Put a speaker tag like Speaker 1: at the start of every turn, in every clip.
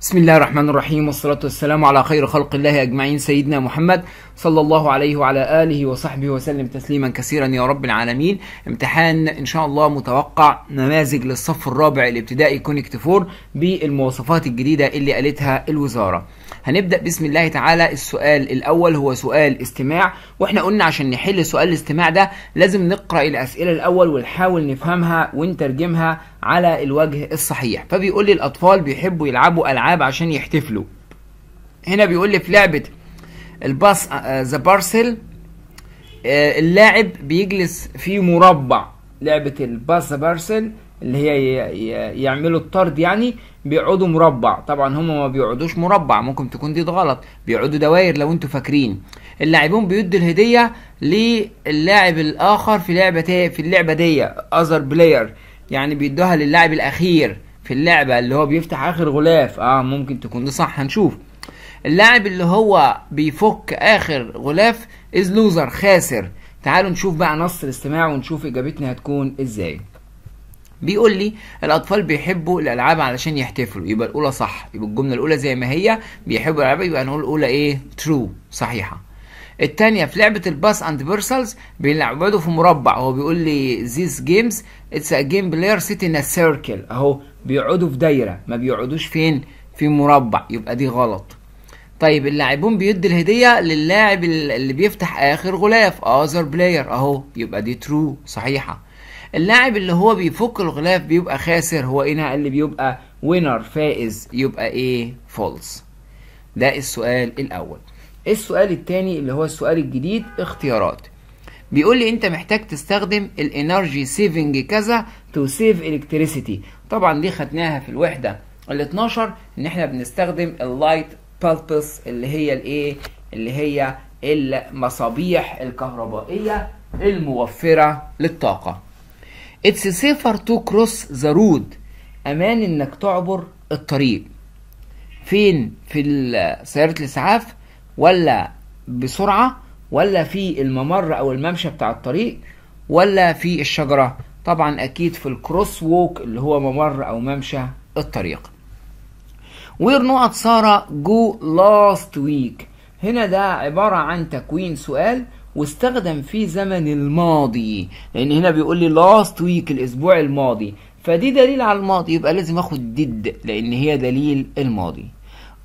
Speaker 1: بسم الله الرحمن الرحيم والصلاة والسلام على خير خلق الله أجمعين سيدنا محمد صلى الله عليه وعلى آله وصحبه وسلم تسليما كثيرا يا رب العالمين امتحان إن شاء الله متوقع نماذج للصف الرابع الابتدائي كونكت فور بالمواصفات الجديدة اللي قالتها الوزارة هنبدأ بسم الله تعالى السؤال الأول هو سؤال استماع وإحنا قلنا عشان نحل سؤال الاستماع ده لازم نقرأ الأسئلة الأول ونحاول نفهمها ونترجمها على الوجه الصحيح فبيقول لي الاطفال بيحبوا يلعبوا العاب عشان يحتفلوا هنا بيقول لي في لعبه الباس ذا بارسل اللاعب بيجلس في مربع لعبه الباس ذا بارسل اللي هي يعملوا الطرد يعني بيقعدوا مربع طبعا هم ما بيقعدوش مربع ممكن تكون دي غلط بيقعدوا دواير لو انتوا فاكرين اللاعبون بيدوا الهديه للاعب الاخر في لعبه في اللعبه دي اذر بلاير يعني بيدوها للاعب الاخير في اللعبه اللي هو بيفتح اخر غلاف اه ممكن تكون دي صح هنشوف اللاعب اللي هو بيفك اخر غلاف از لوزر خاسر تعالوا نشوف بقى نص الاستماع ونشوف اجابتنا هتكون ازاي بيقول لي الاطفال بيحبوا الالعاب علشان يحتفلوا يبقى الاولى صح يبقى الجمله الاولى زي ما هي بيحبوا الالعاب يبقى نقول الاولى ايه ترو صحيحه الثانيه في لعبه الباس اند بيرسلز بيلعبوا في مربع هو بيقول لي ذيس جيمز اتس ا جيم بلاير سيت ان ا سيركل اهو بيقعدوا في دايره ما بيقعدوش فين في مربع يبقى دي غلط طيب اللاعبون بيدي الهديه للاعب اللي بيفتح اخر غلاف اذر بلاير اهو يبقى دي ترو صحيحه اللاعب اللي هو بيفك الغلاف بيبقى خاسر هو هنا إيه اللي بيبقى وينر فائز يبقى ايه فولس ده السؤال الاول السؤال الثاني اللي هو السؤال الجديد اختيارات بيقول لي انت محتاج تستخدم الانرجي سيفنج كذا تو سيف الكتريسيتي طبعا دي خدناها في الوحده ال 12 ان احنا بنستخدم اللايت بالبس اللي هي الايه اللي هي المصابيح الكهربائيه الموفره للطاقه اتس سيفر تو كروس ذا رود امان انك تعبر الطريق فين في سياره الاسعاف ولا بسرعة ولا في الممر أو الممشى بتاع الطريق ولا في الشجرة طبعا أكيد في الكروس ووك اللي هو ممر أو ممشى الطريق وير نقط سارة جو لاست ويك هنا ده عبارة عن تكوين سؤال واستخدم في زمن الماضي لان يعني هنا بيقول لي لاست ويك الاسبوع الماضي فدي دليل على الماضي يبقى لازم اخد ديد لان هي دليل الماضي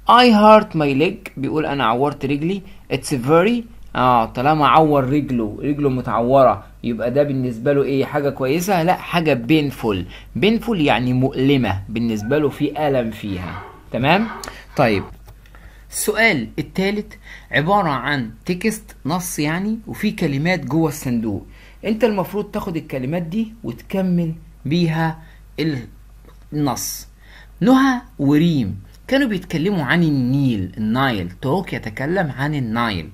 Speaker 1: I hurt my leg بيقول انا عورت رجلي it's very اه طالما عور رجله رجله متعوره يبقى ده بالنسبه له ايه حاجه كويسه لا حاجه بينفول بينفول يعني مؤلمه بالنسبه له في الم فيها تمام طيب السؤال التالت عباره عن تكست نص يعني وفي كلمات جوه الصندوق انت المفروض تاخد الكلمات دي وتكمل بيها النص نهى وريم كانوا بيتكلموا عن النيل النايل توك يتكلم عن النايل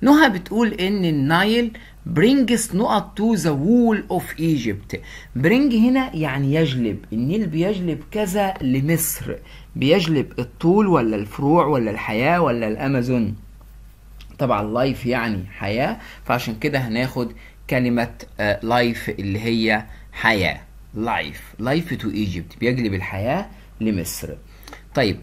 Speaker 1: نهى بتقول ان النايل brings نقط to the wall of Egypt bring هنا يعني يجلب النيل بيجلب كذا لمصر بيجلب الطول ولا الفروع ولا الحياة ولا الأمازون طبعا لايف يعني حياة فعشان كده هناخد كلمة لايف آه، اللي هي حياة لايف لايف تو ايجيبت بيجلب الحياة لمصر طيب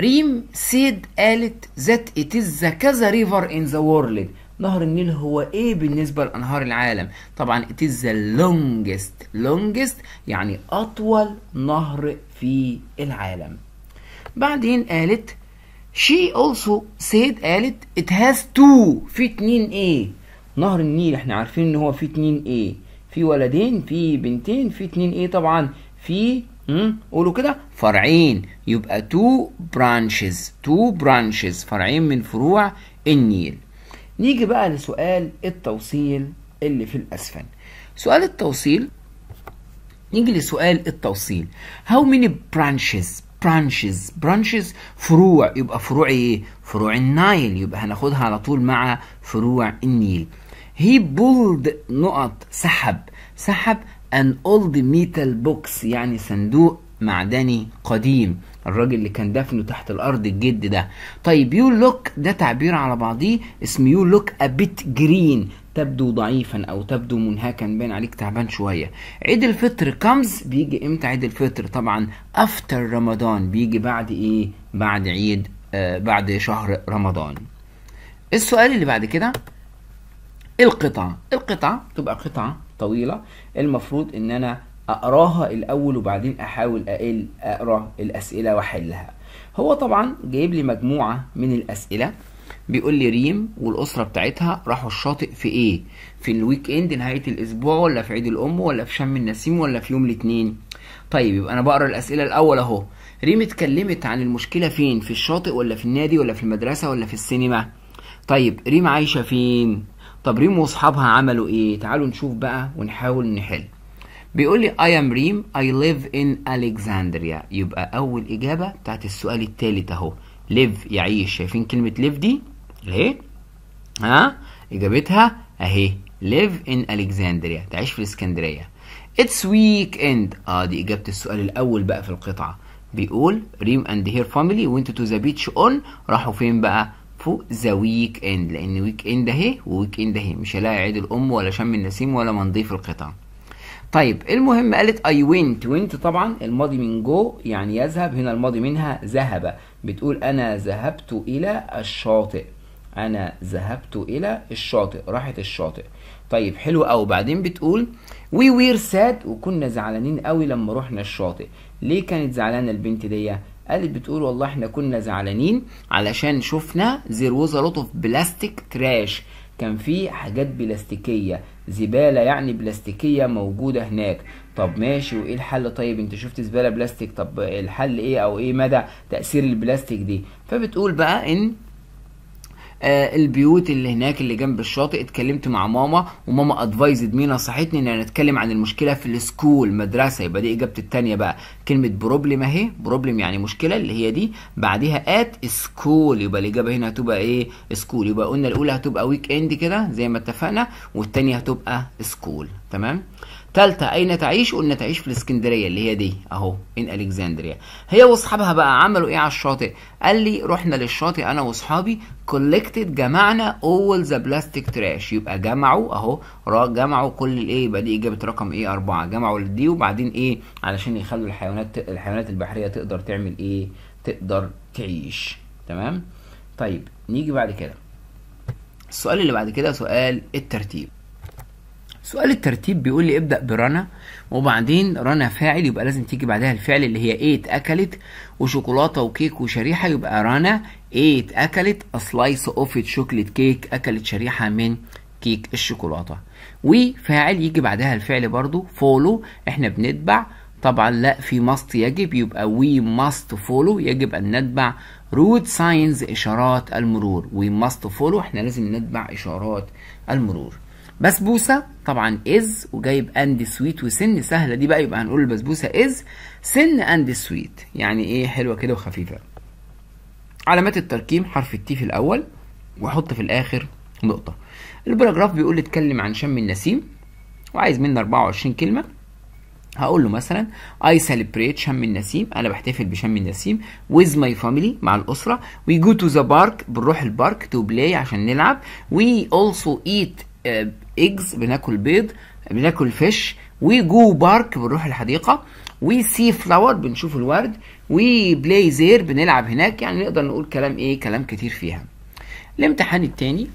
Speaker 1: ريم سيد قالت ذات ات از ذا كذا ريفر ان ذا وورلد نهر النيل هو ايه بالنسبة لأنهار العالم طبعا ات از ذا لونجست لونجست يعني أطول نهر في العالم بعدين قالت شي also سيد قالت it has two في اتنين ايه نهر النيل احنا عارفين ان هو في اتنين ايه في ولدين في بنتين في اتنين ايه طبعا في قولوا كده فرعين يبقى تو برانشز تو برانشز فرعين من فروع النيل نيجي بقى لسؤال التوصيل اللي في الأسفل سؤال التوصيل نيجي لسؤال التوصيل how many branches branches branches فروع يبقى فروع ايه فروع النايل يبقى هناخدها على طول مع فروع النيل هي بولد نقط سحب سحب an old metal box يعني صندوق معدني قديم الراجل اللي كان دفنه تحت الارض الجد ده طيب يو لوك ده تعبير على بعضيه اسم يو لوك ا بيت جرين تبدو ضعيفا او تبدو منهكا باين عليك تعبان شويه عيد الفطر كمز بيجي امتى عيد الفطر طبعا افتر رمضان بيجي بعد ايه بعد عيد آه بعد شهر رمضان السؤال اللي بعد كده القطع القطع تبقى قطعه طويلة المفروض ان انا اقراها الاول وبعدين احاول اقل اقرا الاسئله واحلها هو طبعا جايب لي مجموعه من الاسئله بيقول لي ريم والاسره بتاعتها راحوا الشاطئ في ايه في الويك اند نهايه الاسبوع ولا في عيد الام ولا في شم النسيم ولا في يوم الاثنين طيب يبقى انا بقرا الاسئله الاول اهو ريم اتكلمت عن المشكله فين في الشاطئ ولا في النادي ولا في المدرسه ولا في السينما طيب ريم عايشه فين طب ريم واصحابها عملوا ايه تعالوا نشوف بقى ونحاول نحل بيقول لي I am ريم I live in Alexandria يبقى أول إجابة بتاعت السؤال التالت أهو live يعيش شايفين كلمة live دي ليه؟ ها إجابتها أهي live in Alexandria تعيش في الإسكندرية It's weekend آه دي إجابة السؤال الأول بقى في القطعة بيقول ريم أند هير فاميلي went to the beach on راحوا فين بقى؟ فوق ذا ويك اند لان ويك اند اهي وويك اند اهي مش هلاقي عيد الام ولا شم النسيم ولا منضيف القطع طيب المهم قالت اي وينت وينت طبعا الماضي من جو يعني يذهب هنا الماضي منها ذهب بتقول انا ذهبت الى الشاطئ انا ذهبت الى الشاطئ راحت الشاطئ طيب حلو قوي بعدين بتقول وي وير ساد وكنا زعلانين قوي لما رحنا الشاطئ ليه كانت زعلانه البنت دي قالت بتقول والله احنا كنا زعلانين علشان شفنا there was a lot of plastic trash كان في حاجات بلاستيكية زبالة يعني بلاستيكية موجودة هناك طب ماشي وايه الحل طيب انت شفت زبالة بلاستيك طب الحل ايه او ايه مدى تأثير البلاستيك دي فبتقول بقى ان آه البيوت اللي هناك اللي جنب الشاطئ اتكلمت مع ماما وماما ادفايزد مي نصحتني ان انا اتكلم عن المشكله في السكول مدرسه يبقى دي اجابتي الثانيه بقى كلمه بروبلم اهي بروبلم يعني مشكله اللي هي دي بعديها ات سكول يبقى الاجابه هنا هتبقى ايه سكول يبقى قلنا الاولى هتبقى ويك اند كده زي ما اتفقنا والثانيه هتبقى سكول تمام تالتة أين تعيش؟ قلنا تعيش في الإسكندرية اللي هي دي أهو إن ألكسندريا هي وأصحابها بقى عملوا إيه على الشاطئ؟ قال لي رحنا للشاطئ أنا وأصحابي كولكتد جمعنا أول ذا بلاستيك تراش يبقى جمعوا أهو جمعوا كل الإيه يبقى دي إجابة رقم إيه أربعة جمعوا دي وبعدين إيه علشان يخلوا الحيوانات الحيوانات البحرية تقدر تعمل إيه؟ تقدر تعيش تمام؟ طيب نيجي بعد كده السؤال اللي بعد كده سؤال الترتيب سؤال الترتيب بيقول لي ابدأ برنا وبعدين رنا فاعل يبقى لازم تيجي بعدها الفعل اللي هي ايه اتأكلت وشوكولاتة وكيك وشريحة يبقى رنا ايه اتأكلت سلايس اوف شوكليت كيك أكلت شريحة من كيك الشوكولاتة وفاعل يجي بعدها الفعل برضو فولو احنا بنتبع طبعا لا في ماست يجب يبقى وي ماست فولو يجب ان نتبع رود ساينز اشارات المرور وي ماست فولو احنا لازم نتبع اشارات المرور بسبوسه طبعا از وجايب اند سويت وسن سهله دي بقى يبقى هنقول البسبوسه از سن اند سويت يعني ايه حلوه كده وخفيفه علامات التركيب حرف التي في الاول واحط في الاخر نقطه الباراجراف بيقول اتكلم عن شم النسيم وعايز مني 24 كلمه هقول له مثلا اي سيلبريت شم النسيم انا بحتفل بشم النسيم ويز ماي فاميلي مع الاسره وي جو تو ذا بارك بنروح البارك تو بلاي عشان نلعب وي اولسو ايت ايجز آه، بناكل بيض بناكل فيش وجو بارك بنروح الحديقه وسي فلاور بنشوف الورد بلاي زير بنلعب هناك يعني نقدر نقول كلام ايه كلام كتير فيها الامتحان الثاني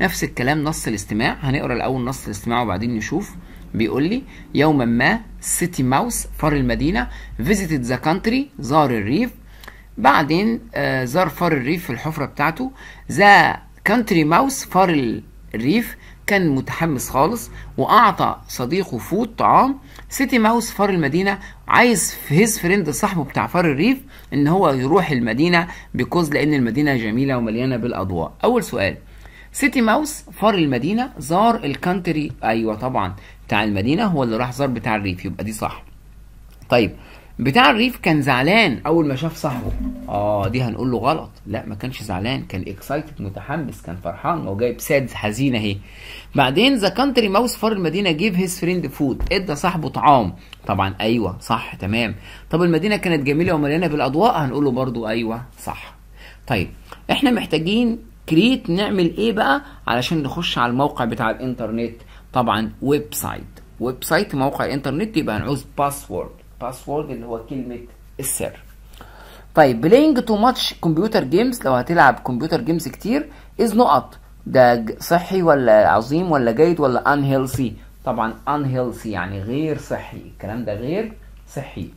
Speaker 1: نفس الكلام نص الاستماع هنقرا الاول نص الاستماع وبعدين نشوف بيقول لي يوما ما سيتي ماوس فار المدينه فيزيتد ذا كانتري زار الريف بعدين آه زار فار الريف في الحفره بتاعته ذا كانتري ماوس فار الريف كان متحمس خالص واعطى صديقه فود طعام سيتي ماوس فار المدينه عايز هيز فريند صاحبه بتاع فار الريف ان هو يروح المدينه بيكوز لان المدينه جميله ومليانه بالاضواء اول سؤال سيتي ماوس فار المدينه زار الكانتري ايوه طبعا بتاع المدينه هو اللي راح زار بتاع الريف يبقى دي صح طيب بتاع الريف كان زعلان اول ما شاف صاحبه اه دي هنقول له غلط لا ما كانش زعلان كان اكسايتد متحمس كان فرحان هو جايب سادز حزينه اهي بعدين ذا كانتري ماوس فار المدينه جيف هيز فريند فود ادى صاحبه طعام طبعا ايوه صح تمام طب المدينه كانت جميله ومليانه بالاضواء هنقول له برضو ايوه صح طيب احنا محتاجين كريت نعمل ايه بقى علشان نخش على الموقع بتاع الانترنت طبعا ويب سايت ويب سايت موقع انترنت يبقى هنعوز باسورد باسورد اللي هو كلمه السر طيب بلاينج تو ماتش كمبيوتر جيمز لو هتلعب كمبيوتر جيمز كتير از نقط ده صحي ولا عظيم ولا جيد ولا ان هيلثي طبعا ان هيلثي يعني غير صحي الكلام ده غير صحي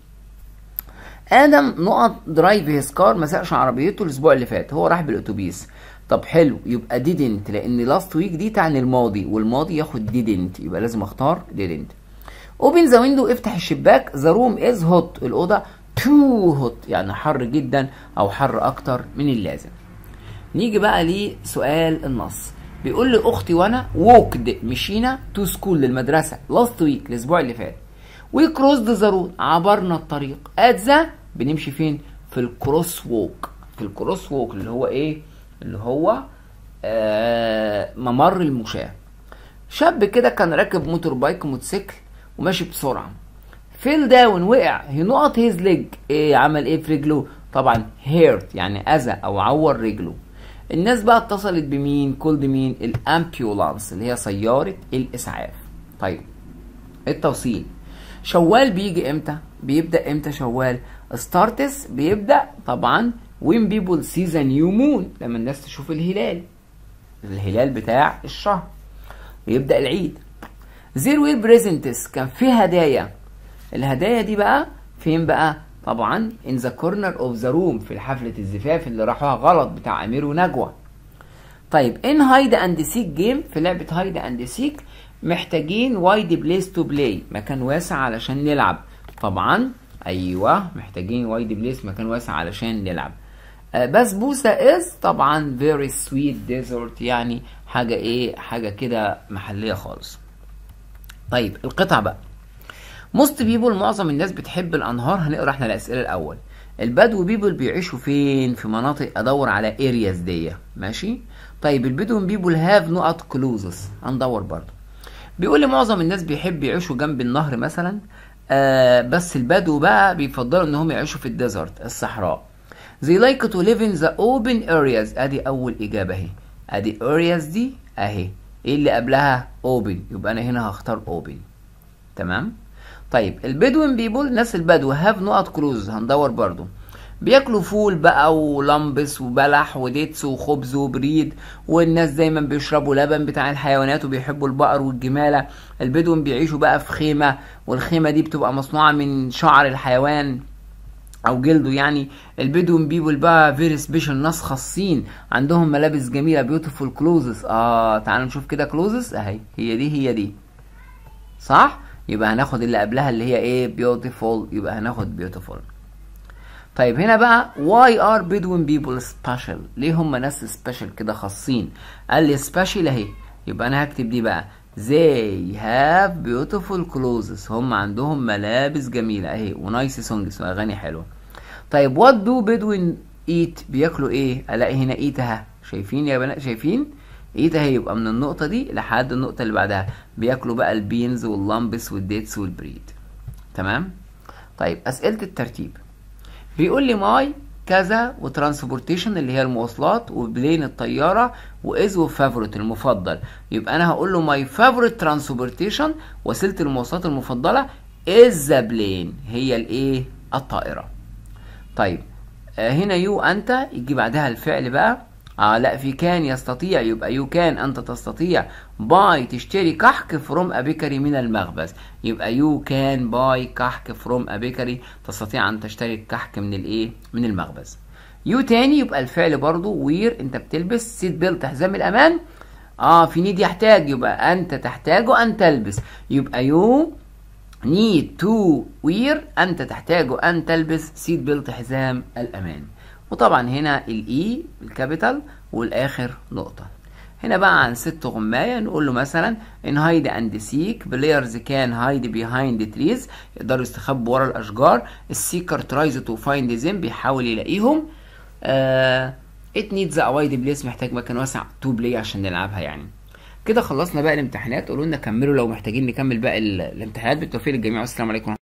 Speaker 1: ادم نقط درايف هيز كار ما سقش عربيته الاسبوع اللي فات هو راح بالاتوبيس طب حلو يبقى ديدنت لان لاست ويك دي تعني الماضي والماضي ياخد ديدنت يبقى لازم اختار ديدنت اوبن ذا ويندو افتح الشباك ذا روم از هوت الاوضه تو هوت يعني حر جدا او حر اكتر من اللازم نيجي بقى لسؤال النص بيقول لي اختي وانا ووكد مشينا تو سكول للمدرسه لاست ويك الاسبوع اللي فات وي كروسد ذا رود عبرنا الطريق ات ذا بنمشي فين في الكروس ووك في الكروس ووك اللي هو ايه اللي هو آه ممر المشاة شاب كده كان راكب موتور بايك موتوسيكل وماشي بسرعه فيل داون وقع هي نقط هيز ليج ايه عمل ايه في رجله طبعا هيرت يعني اذى او عور رجله الناس بقى اتصلت بمين كولد مين الامبيولانس اللي هي سياره الاسعاف طيب التوصيل شوال بيجي امتى بيبدا امتى شوال ستارتس بيبدا طبعا وين بيبول سيزا نيو مون لما الناس تشوف الهلال الهلال بتاع الشهر بيبدا العيد زير وير بريزنتس كان في هدايا الهدايا دي بقى فين بقى طبعا ان ذا كورنر اوف ذا روم في حفله الزفاف اللي راحوها غلط بتاع امير ونجوى طيب ان هايد اند سيك جيم في لعبه هايد اند سيك محتاجين وايد بليس تو بلاي مكان واسع علشان نلعب طبعا ايوه محتاجين وايد بليس مكان واسع علشان نلعب آه، بسبوسه از طبعا فيري سويت ديزرت يعني حاجه ايه حاجه كده محليه خالص طيب القطع بقى موست بيبول معظم الناس بتحب الانهار هنقرا احنا الاسئله الاول البدو بيبول بيعيشوا فين في مناطق ادور على ارياز دي ماشي طيب البدون بيبول هاف نقط كلوزس هندور برضو بيقول لي معظم الناس بيحب يعيشوا جنب النهر مثلا آه بس البدو بقى بيفضلوا ان هم يعيشوا في الديزرت الصحراء they like to live in the open areas ادي اول اجابه اهي ادي areas دي اهي ايه اللي قبلها اوبن يبقى انا هنا هختار اوبن تمام طيب البدوين بيبول ناس البدو هاف نقط كروز هندور برضو بياكلوا فول بقى ولمبس وبلح وديتس وخبز وبريد والناس دايما بيشربوا لبن بتاع الحيوانات وبيحبوا البقر والجماله البدون بيعيشوا بقى في خيمه والخيمه دي بتبقى مصنوعه من شعر الحيوان او جلده يعني البدون بيبول بقى فيري سبيشال ناس خاصين عندهم ملابس جميله بيوتيفول كلوزز اه تعالوا نشوف كده كلوزز اهي هي دي هي دي صح يبقى هناخد اللي قبلها اللي هي ايه بيوتيفول يبقى هناخد بيوتيفول طيب هنا بقى واي ار بدوين بيبول سبيشال ليه هم ناس سبيشال كده خاصين قال لي سبيشال اهي يبقى انا هكتب دي بقى they have beautiful clothes هم عندهم ملابس جميلة اهي ونايس سونجز واغاني حلوة طيب what do Bedouin eat بياكلوا ايه الاقي هنا eat شايفين يا بنات شايفين ايه ده هيبقى من النقطة دي لحد النقطة اللي بعدها بياكلوا بقى البينز واللمبس والديتس والبريد تمام طيب اسئلة الترتيب بيقول لي ماي كذا وترانسبورتيشن اللي هي المواصلات وبلين الطياره واز وفافورت المفضل يبقى انا هقول له ماي فافورت ترانسبورتيشن وسيله المواصلات المفضله از بلين هي الايه الطائره طيب آه، هنا يو انت يجي بعدها الفعل بقى اه لا في كان يستطيع يبقى يو كان انت تستطيع باي تشتري كحك فروم ابيكري من المخبز يبقى يو كان باي كحك فروم ابيكري تستطيع ان تشتري الكحك من الايه من المخبز يو تاني يبقى الفعل برضو وير انت بتلبس سيت بيلت حزام الامان اه في نيد يحتاج يبقى انت تحتاج ان تلبس يبقى يو نيد تو وير انت تحتاج ان تلبس سيت بيلت حزام الامان وطبعا هنا الاي e، الكابيتال والاخر نقطه هنا بقى عن ست غمايه نقول له مثلا ان هايد اند سيك بلايرز كان هايد بيهايند تريز يقدروا يستخبوا ورا الاشجار السيكر ترايز تو فايند ذيم بيحاول يلاقيهم ات نيدز ا وايد بليس محتاج مكان واسع تو بلاي عشان نلعبها يعني كده خلصنا بقى الامتحانات قولوا لنا كملوا لو محتاجين نكمل بقى الامتحانات بالتوفيق للجميع والسلام عليكم